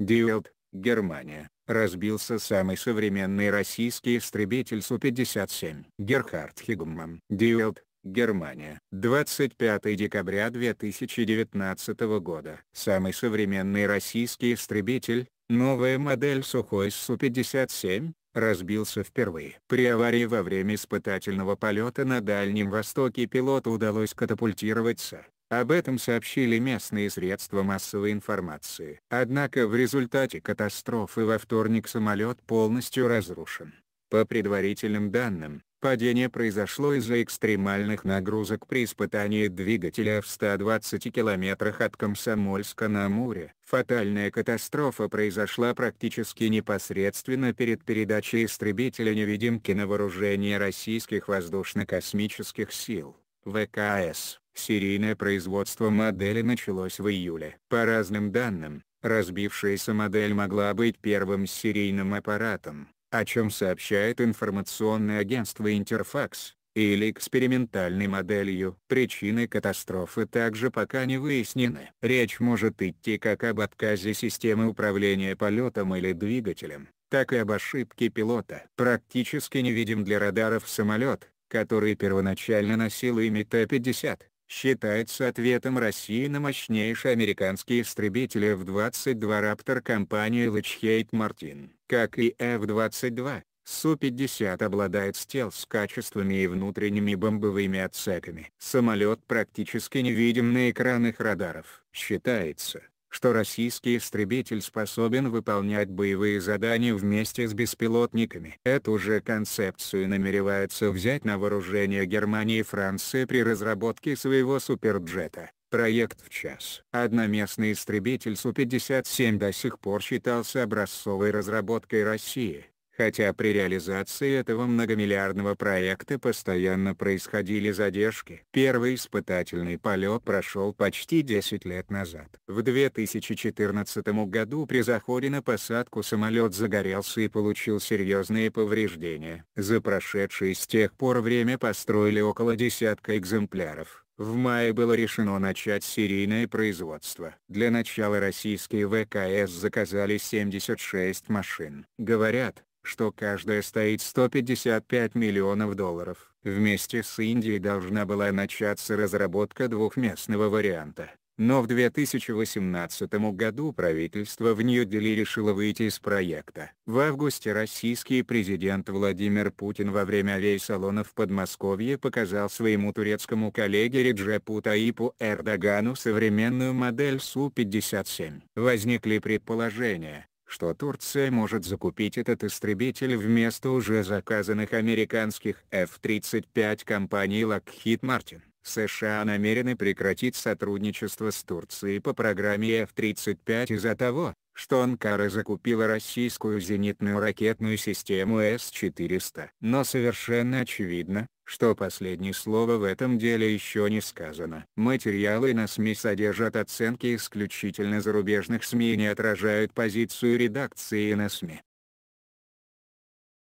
Диэлт, Германия, разбился самый современный российский истребитель Су-57. Герхард Хигман. Диэлт, Германия. 25 декабря 2019 года. Самый современный российский истребитель, новая модель Сухой Су-57, разбился впервые. При аварии во время испытательного полета на Дальнем Востоке пилоту удалось катапультироваться об этом сообщили местные средства массовой информации. Однако в результате катастрофы во вторник самолет полностью разрушен. По предварительным данным, падение произошло из-за экстремальных нагрузок при испытании двигателя в 120 километрах от Комсомольска на Амуре. Фатальная катастрофа произошла практически непосредственно перед передачей истребителя невидимки на вооружение российских воздушно-космических сил, ВКС. Серийное производство модели началось в июле. По разным данным, разбившаяся модель могла быть первым серийным аппаратом, о чем сообщает информационное агентство «Интерфакс», или экспериментальной моделью. Причины катастрофы также пока не выяснены. Речь может идти как об отказе системы управления полетом или двигателем, так и об ошибке пилота. Практически невидим для радаров самолет, который первоначально носил имя Т-50 считается ответом России на мощнейшие американские истребители F-22 Raptor компании Lockheed Martin. Как и F-22, Су-50 обладает стелс-качествами и внутренними бомбовыми отсеками. Самолет практически невидим на экранах радаров. Считается, что российский истребитель способен выполнять боевые задания вместе с беспилотниками. Эту же концепцию намереваются взять на вооружение Германии и Франции при разработке своего суперджета. Проект в час. Одноместный истребитель Су-57 до сих пор считался образцовой разработкой России хотя при реализации этого многомиллиардного проекта постоянно происходили задержки. Первый испытательный полет прошел почти 10 лет назад. В 2014 году при заходе на посадку самолет загорелся и получил серьезные повреждения. За прошедшее с тех пор время построили около десятка экземпляров. В мае было решено начать серийное производство. Для начала российские ВКС заказали 76 машин. Говорят, что каждая стоит 155 миллионов долларов. Вместе с Индией должна была начаться разработка двухместного варианта. Но в 2018 году правительство в Нью-Дели решило выйти из проекта. В августе российский президент Владимир Путин во время авиасалона в Подмосковье показал своему турецкому коллеге Реджепу Таипу Эрдогану современную модель Су-57. Возникли предположения, что Турция может закупить этот истребитель вместо уже заказанных американских F-35 компаний Lockheed Martin. США намерены прекратить сотрудничество с Турцией по программе F-35 из-за того, что Анкара закупила российскую зенитную ракетную систему С-400. Но совершенно очевидно, что последнее слово в этом деле еще не сказано. Материалы на СМИ содержат оценки исключительно зарубежных СМИ и не отражают позицию редакции на СМИ.